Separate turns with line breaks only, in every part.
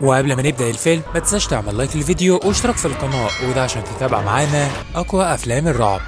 وقبل ما نبدأ الفيلم ما تنساش تعمل لايك للفيديو واشتراك في القناة وده عشان تتابع معانا أقوى أفلام الرعب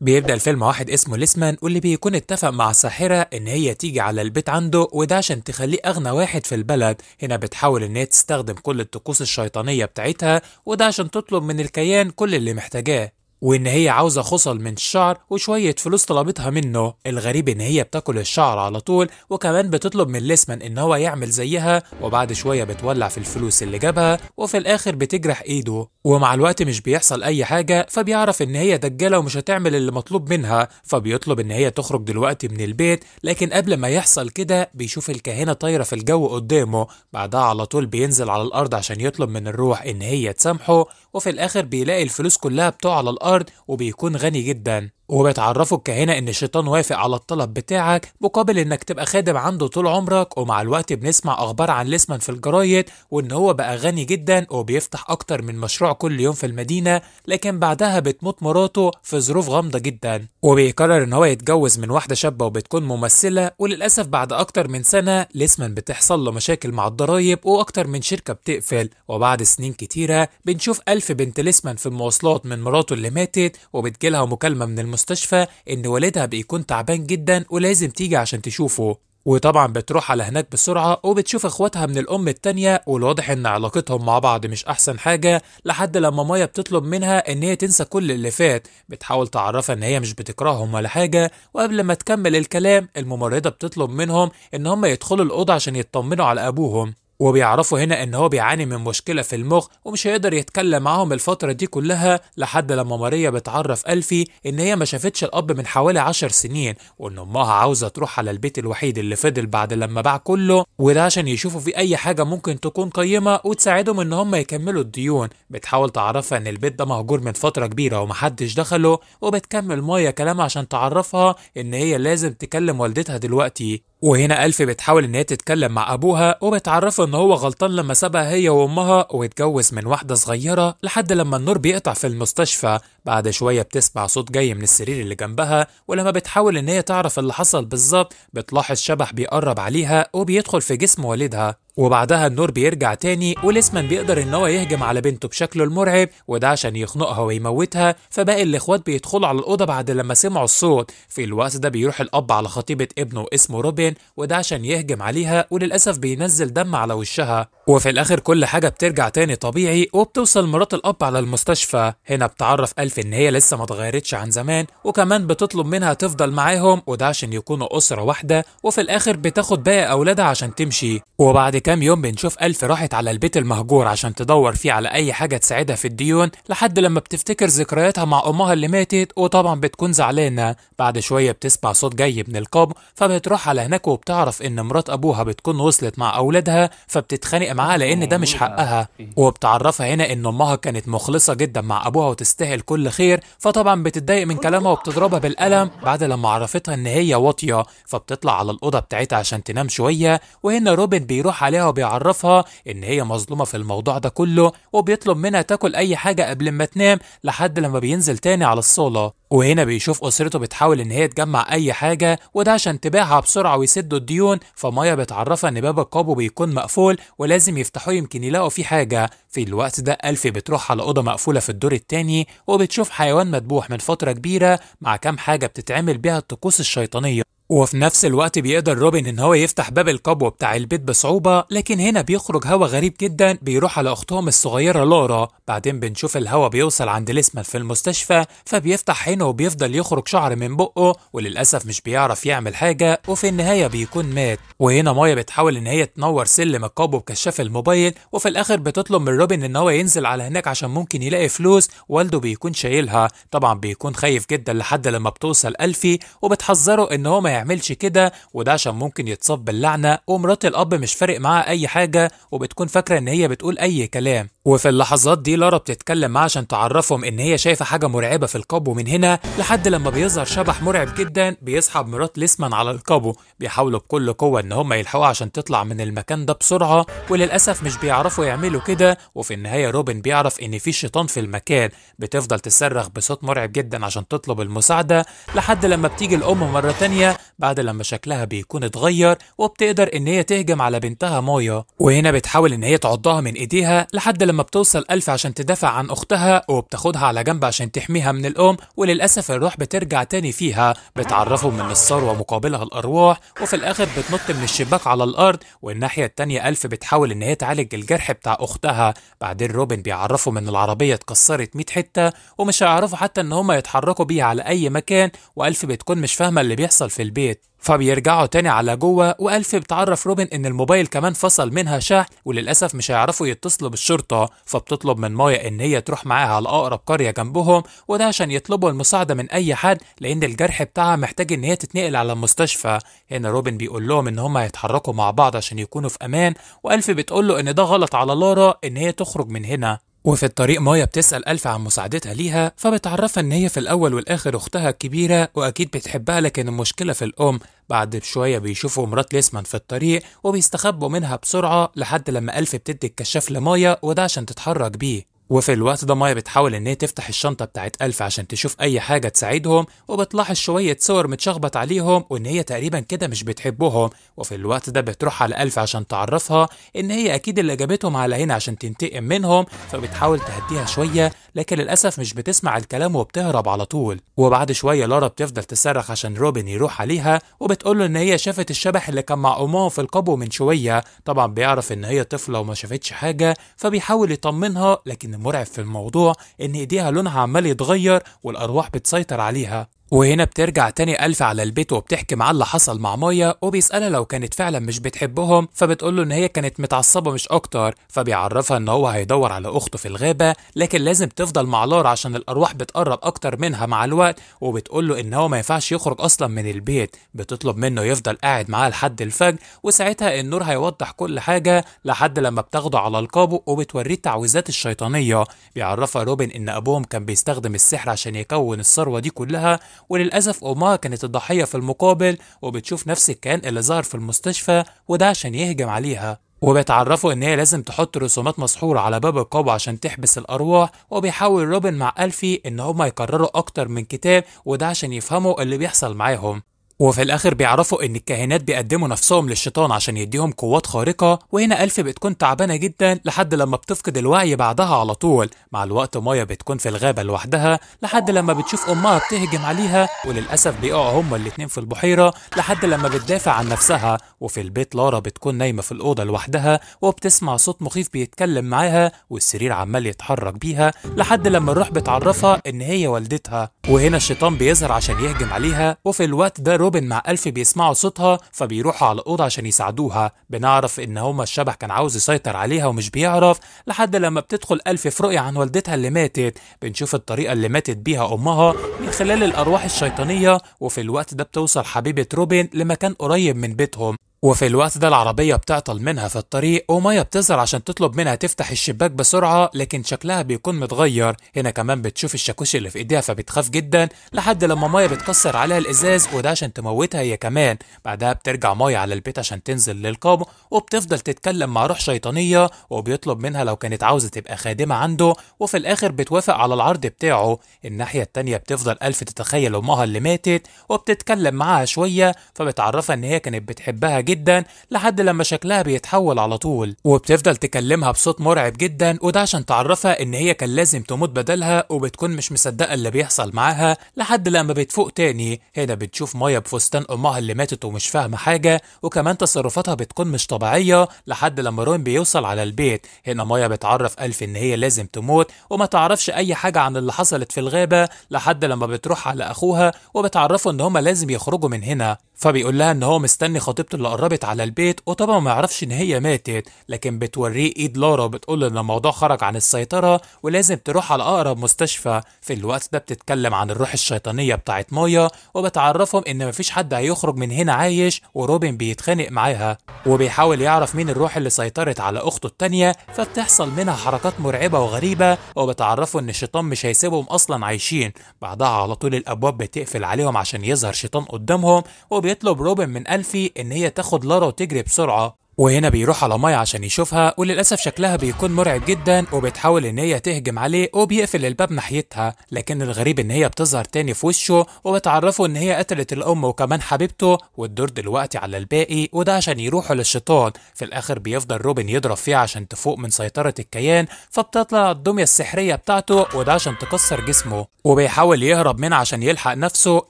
بيبدأ الفيلم واحد اسمه ليسمان واللي بيكون اتفق مع الساحرة إن هي تيجي على البيت عنده وده عشان تخليه أغنى واحد في البلد هنا بتحاول إن هي تستخدم كل الطقوس الشيطانية بتاعتها وده عشان تطلب من الكيان كل اللي محتاجاه وإن هي عاوزة خصل من الشعر وشوية فلوس طلبتها منه الغريب إن هي بتاكل الشعر على طول وكمان بتطلب من ليسمان إن هو يعمل زيها وبعد شوية بتولع في الفلوس اللي جابها وفي الآخر بتجرح إيده ومع الوقت مش بيحصل أي حاجة فبيعرف إن هي دجالة ومش هتعمل اللي مطلوب منها فبيطلب إن هي تخرج دلوقتي من البيت لكن قبل ما يحصل كده بيشوف الكاهنة طايرة في الجو قدامه بعدها على طول بينزل على الأرض عشان يطلب من الروح إن هي تسامحه وفي الآخر بيلاقي الفلوس كلها بتقع على الأرض الأرض وبيكون غني جدا وبتعرفوا الكهنة إن الشيطان وافق على الطلب بتاعك مقابل إنك تبقى خادم عنده طول عمرك ومع الوقت بنسمع أخبار عن لسمان في الجرايد وإن هو بقى غني جدا وبيفتح أكتر من مشروع كل يوم في المدينة لكن بعدها بتموت مراته في ظروف غامضة جدا وبيقرر إن هو يتجوز من واحدة شابة وبتكون ممثلة وللأسف بعد أكتر من سنة لسمان بتحصل له مشاكل مع الضرايب وأكتر من شركة بتقفل وبعد سنين كتيرة بنشوف ألف بنت لسمان في المواصلات من مراته اللي ماتت وبتجيلها مكالمة من المستشفى إن والدها بيكون تعبان جدا ولازم تيجي عشان تشوفه وطبعا بتروح على هناك بسرعة وبتشوف اخواتها من الأم التانية والواضح إن علاقتهم مع بعض مش أحسن حاجة لحد لما مايا بتطلب منها إن هي تنسى كل اللي فات بتحاول تعرفها إن هي مش بتكرههم ولا حاجة وقبل ما تكمل الكلام الممرضة بتطلب منهم إن هم يدخلوا الأوضة عشان يطمنوا على أبوهم وبيعرفوا هنا ان هو بيعاني من مشكله في المخ ومش هيقدر يتكلم معاهم الفتره دي كلها لحد لما ماريا بتعرف الفي ان هي ما شافتش الاب من حوالي عشر سنين وان امها عاوزه تروح على البيت الوحيد اللي فضل بعد لما باع كله وده عشان يشوفوا فيه اي حاجه ممكن تكون قيمه وتساعدهم ان هم يكملوا الديون بتحاول تعرفها ان البيت ده مهجور من فتره كبيره ومحدش دخله وبتكمل مايا كلامها عشان تعرفها ان هي لازم تكلم والدتها دلوقتي وهنا ألف بتحاول إن هي تتكلم مع أبوها وبتعرفه إن هو غلطان لما سابها هي وأمها واتجوز من واحدة صغيرة لحد لما النور بيقطع في المستشفى بعد شوية بتسمع صوت جاي من السرير اللي جنبها ولما بتحاول إن هي تعرف اللي حصل بالظبط بتلاحظ شبح بيقرب عليها وبيدخل في جسم والدها وبعدها النور بيرجع تاني وليسمان بيقدر ان هو يهجم على بنته بشكله المرعب وده عشان يخنقها ويموتها فباقي الاخوات بيدخلوا على الاوضه بعد لما سمعوا الصوت في الوقت ده بيروح الاب على خطيبه ابنه اسمه روبن وده عشان يهجم عليها وللاسف بينزل دم على وشها وفي الآخر كل حاجة بترجع تاني طبيعي وبتوصل مرات الأب على المستشفى هنا بتعرف ألف إن هي لسه ما اتغيرتش عن زمان وكمان بتطلب منها تفضل معاهم وده عشان يكونوا أسرة واحدة وفي الآخر بتاخد باقي أولادها عشان تمشي وبعد كام يوم بنشوف ألف راحت على البيت المهجور عشان تدور فيه على أي حاجة تساعدها في الديون لحد لما بتفتكر ذكرياتها مع أمها اللي ماتت وطبعا بتكون زعلانة بعد شوية بتسمع صوت جاي من القبر فبتروح على هناك وبتعرف إن مرات أبوها بتكون وصلت مع أولادها فبتتخانق معاها لان ده مش حقها وبتعرفها هنا ان امها كانت مخلصه جدا مع ابوها وتستاهل كل خير فطبعا بتتضايق من كلامها وبتضربها بالقلم بعد لما عرفتها ان هي واطيه فبتطلع على الاوضه بتاعتها عشان تنام شويه وهنا روبن بيروح عليها وبيعرفها ان هي مظلومه في الموضوع ده كله وبيطلب منها تاكل اي حاجه قبل ما تنام لحد لما بينزل تاني على الصاله وهنا بيشوف أسرته بتحاول إن هي تجمع أي حاجة وده عشان تبيعها بسرعة ويسدوا الديون فمايا بتعرفها إن باب القابو بيكون مقفول ولازم يفتحوه يمكن يلاقوا فيه حاجة في الوقت ده ألفي بتروح على أوضة مقفولة في الدور التاني وبتشوف حيوان مذبوح من فترة كبيرة مع كام حاجة بتتعمل بيها الطقوس الشيطانية وفي نفس الوقت بيقدر روبن ان هو يفتح باب القبو بتاع البيت بصعوبة لكن هنا بيخرج هوا غريب جدا بيروح على اختهم الصغيرة لورا بعدين بنشوف الهوا بيوصل عند ليسمان في المستشفى فبيفتح عينه وبيفضل يخرج شعر من بقه وللأسف مش بيعرف يعمل حاجة وفي النهاية بيكون مات وهنا مايا بتحاول ان هي تنور سلم القبو بكشاف الموبايل وفي الاخر بتطلب من روبن ان هو ينزل على هناك عشان ممكن يلاقي فلوس والده بيكون شايلها طبعا بيكون خايف جدا لحد لما بتوصل ألفي وبتحذره ان هو ما يعملش كده وده عشان ممكن يتصاب باللعنه ومرات الاب مش فارق معاها اي حاجه وبتكون فاكره ان هي بتقول اي كلام وفي اللحظات دي لارا بتتكلم معاه عشان تعرفهم ان هي شايفه حاجه مرعبه في الكابو من هنا لحد لما بيظهر شبح مرعب جدا بيسحب مرات ليسمان على الكابو بيحاولوا بكل قوه ان هم يلحقوها عشان تطلع من المكان ده بسرعه وللاسف مش بيعرفوا يعملوا كده وفي النهايه روبن بيعرف ان في شيطان في المكان بتفضل تصرخ بصوت مرعب جدا عشان تطلب المساعده لحد لما بتيجي الام مره تانية بعد لما شكلها بيكون اتغير وبتقدر ان هي تهجم على بنتها مايا وهنا بتحاول ان هي تعضها من ايديها لحد لما لما بتوصل ألف عشان تدافع عن أختها وبتاخدها على جنب عشان تحميها من الأم وللأسف الروح بترجع تاني فيها بتعرفهم من الثروة مقابلها الأرواح وفي الآخر بتنط من الشباك على الأرض والناحية التانية ألف بتحاول إن هي تعالج الجرح بتاع أختها بعدين روبن بيعرفوا من العربية اتكسرت 100 حتة ومش هيعرفوا حتى إن هما يتحركوا بيها على أي مكان وألف بتكون مش فاهمة اللي بيحصل في البيت فبيرجعوا تاني على جوه وألف بتعرف روبن إن الموبايل كمان فصل منها شحن وللأسف مش هيعرفوا يتصلوا بالشرطة فبتطلب من مايا إن هي تروح معاها على أقرب قرية جنبهم وده عشان يطلبوا المساعدة من أي حد لأن الجرح بتاعها محتاج إن هي تتنقل على المستشفى هنا روبن بيقول لهم إن هما هيتحركوا مع بعض عشان يكونوا في أمان وألف بتقول له إن ده غلط على لارا إن هي تخرج من هنا وفي الطريق مايا بتسأل ألف عن مساعدتها ليها فبتعرفها إن هي في الأول والآخر أختها الكبيرة وأكيد بتحبها لكن المشكلة في الأم بعد بشوية بيشوفوا مرات ليسمان في الطريق وبيستخبوا منها بسرعة لحد لما ألف بتدي الكشاف لمايا وده عشان تتحرك بيه وفي الوقت ده مايا بتحاول إن هي تفتح الشنطة بتاعت ألف عشان تشوف أي حاجة تساعدهم وبتلاحظ شوية صور متشخبط عليهم وإن هي تقريبا كده مش بتحبهم وفي الوقت ده بتروح على ألف عشان تعرفها إن هي أكيد اللي جابتهم على هنا عشان تنتقم منهم فبتحاول تهديها شوية لكن للأسف مش بتسمع الكلام وبتهرب على طول وبعد شوية لارا بتفضل تصرخ عشان روبن يروح عليها وبتقوله إن هي شافت الشبح اللي كان مع أمه في القبو من شوية طبعا بيعرف إن هي طفلة وما شافتش حاجة فبيحاول يطمنها لكن المرعب في الموضوع إن إيديها لونها عمال يتغير والأرواح بتسيطر عليها وهنا بترجع تاني ألف على البيت وبتحكي معاه اللي حصل مع مايا وبيسألها لو كانت فعلا مش بتحبهم فبتقوله إن هي كانت متعصبة مش أكتر فبيعرفها إن هو هيدور على أخته في الغابة لكن لازم تفضل مع لار عشان الأرواح بتقرب أكتر منها مع الوقت وبتقوله إن هو ما ينفعش يخرج أصلا من البيت بتطلب منه يفضل قاعد معاها لحد الفجر وساعتها النور هيوضح كل حاجة لحد لما بتاخده على القابو وبتوريه التعويذات الشيطانية بيعرفها روبن إن أبوهم كان بيستخدم السحر عشان يكون الثروة دي كلها وللأسف أمها كانت الضحية في المقابل وبتشوف نفس الكيان اللي ظهر في المستشفى وده عشان يهجم عليها وبيتعرفوا ان هي لازم تحط رسومات مسحورة على باب القبو عشان تحبس الارواح وبيحاول روبن مع الفي ان هما يكرروا اكتر من كتاب وده عشان يفهموا اللي بيحصل معاهم وفي الآخر بيعرفوا إن الكاهنات بيقدموا نفسهم للشيطان عشان يديهم قوات خارقة وهنا ألف بتكون تعبانة جدا لحد لما بتفقد الوعي بعدها على طول مع الوقت مايا بتكون في الغابة لوحدها لحد لما بتشوف أمها بتهجم عليها وللأسف بيقعوا هما الاتنين في البحيرة لحد لما بتدافع عن نفسها وفي البيت لارا بتكون نايمة في الأوضة لوحدها وبتسمع صوت مخيف بيتكلم معاها والسرير عمال يتحرك بيها لحد لما الروح بتعرفها إن هي والدتها وهنا الشيطان بيظهر عشان يهجم عليها وفي الوقت ده روبن مع ألف بيسمعوا صوتها فبيروحوا على الأوضة عشان يساعدوها بنعرف إن هما الشبح كان عاوز يسيطر عليها ومش بيعرف لحد لما بتدخل ألف في رؤية عن والدتها اللي ماتت بنشوف الطريقة اللي ماتت بيها أمها من خلال الأرواح الشيطانية وفي الوقت ده بتوصل حبيبة روبن لمكان قريب من بيتهم وفي الوقت ده العربية بتعطل منها في الطريق ومايا بتظهر عشان تطلب منها تفتح الشباك بسرعة لكن شكلها بيكون متغير هنا كمان بتشوف الشاكوش اللي في ايديها فبتخاف جدا لحد لما مايا بتكسر عليها الازاز وده عشان تموتها هي كمان بعدها بترجع مايا على البيت عشان تنزل للقبر وبتفضل تتكلم مع روح شيطانية وبيطلب منها لو كانت عاوزة تبقى خادمة عنده وفي الاخر بتوافق على العرض بتاعه الناحية التانية بتفضل ألف تتخيل أمها اللي ماتت وبتتكلم معاها شوية فبتعرفها إن هي كانت بتحبها جدا جدا لحد لما شكلها بيتحول على طول وبتفضل تكلمها بصوت مرعب جدا وده عشان تعرفها ان هي كان لازم تموت بدلها وبتكون مش مصدقه اللي بيحصل معاها لحد لما بتفوق تاني هنا بتشوف مايا بفستان امها اللي ماتت ومش فاهمه حاجه وكمان تصرفاتها بتكون مش طبيعيه لحد لما رون بيوصل على البيت هنا مايا بتعرف الف ان هي لازم تموت وما تعرفش اي حاجه عن اللي حصلت في الغابه لحد لما بتروح على اخوها وبتعرفه ان هما لازم يخرجوا من هنا فبيقول لها ان هو مستني خطيبته اللي قربت على البيت وطبعا ما يعرفش ان هي ماتت لكن بتوريه ايد لارا بتقول ان الموضوع خرج عن السيطره ولازم تروح على اقرب مستشفى في الوقت ده بتتكلم عن الروح الشيطانيه بتاعت مايا وبتعرفهم ان مفيش حد هيخرج من هنا عايش وروبن بيتخانق معاها وبيحاول يعرف مين الروح اللي سيطرت على اخته التانيه فبتحصل منها حركات مرعبه وغريبه وبتعرفوا ان الشيطان مش هيسيبهم اصلا عايشين بعدها على طول الابواب بتقفل عليهم عشان يظهر شيطان قدامهم بيطلب روبن من ألفي إن هي تاخد لارا وتجري بسرعة وهنا بيروح على مايا عشان يشوفها وللأسف شكلها بيكون مرعب جدا وبتحاول إن هي تهجم عليه وبيقفل الباب ناحيتها لكن الغريب إن هي بتظهر تاني في وشه وبتعرفه إن هي قتلت الأم وكمان حبيبته والدور دلوقتي على الباقي وده عشان يروحوا للشيطان في الآخر بيفضل روبن يضرب فيها عشان تفوق من سيطرة الكيان فبتطلع الدمية السحرية بتاعته وده عشان تكسر جسمه وبيحاول يهرب منها عشان يلحق نفسه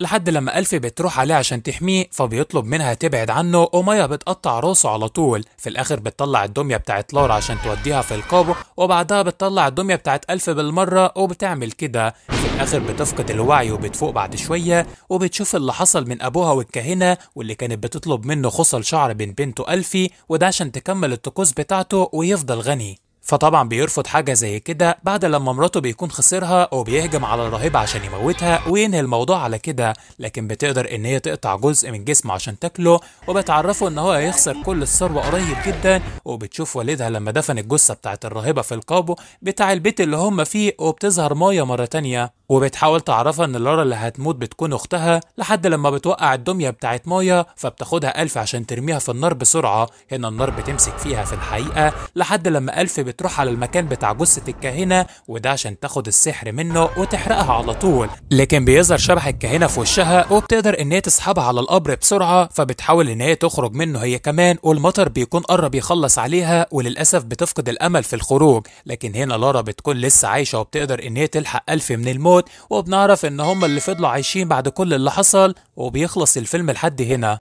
لحد لما ألفي بتروح عليه عشان تحميه فبيطلب منها تبعد عنه ومايا بتقطع راسه على طول الأول في الآخر بتطلع الدمية بتاعت لورا عشان توديها في القابو وبعدها بتطلع الدمية بتاعت ألف بالمرة وبتعمل كده في الآخر بتفقد الوعي وبتفوق بعد شوية وبتشوف اللي حصل من أبوها والكاهنة واللي كانت بتطلب منه خصل شعر بين بنته ألفي وده عشان تكمل الطقوس بتاعته ويفضل غني فطبعا بيرفض حاجة زي كده بعد لما مراته بيكون خسرها وبيهجم على الرهيب عشان يموتها وينهي الموضوع على كده لكن بتقدر ان هي تقطع جزء من جسمه عشان تاكله وبتعرفه ان هو هيخسر كل الثروة قريب جدا وبتشوف والدها لما دفن الجثة بتاعت الراهبة في القابو بتاع البيت اللي هم فيه وبتظهر مايا مرة تانية وبتحاول تعرفها ان لارا اللي هتموت بتكون اختها لحد لما بتوقع الدميه بتاعت مايا فبتاخدها الف عشان ترميها في النار بسرعه هنا النار بتمسك فيها في الحقيقه لحد لما الف بتروح على المكان بتاع جثة الكاهنة وده عشان تاخد السحر منه وتحرقها على طول لكن بيظهر شبح الكاهنة في وشها وبتقدر ان هي تسحبها على القبر بسرعة فبتحاول ان هي تخرج منه هي كمان والمطر بيكون قرب يخلص عليها وللأسف بتفقد الأمل في الخروج لكن هنا لارا بتكون لسه عايشة وبتقدر ان هي تلحق ألف من الموت وبنعرف ان هم اللي فضلوا عايشين بعد كل اللي حصل وبيخلص الفيلم لحد هنا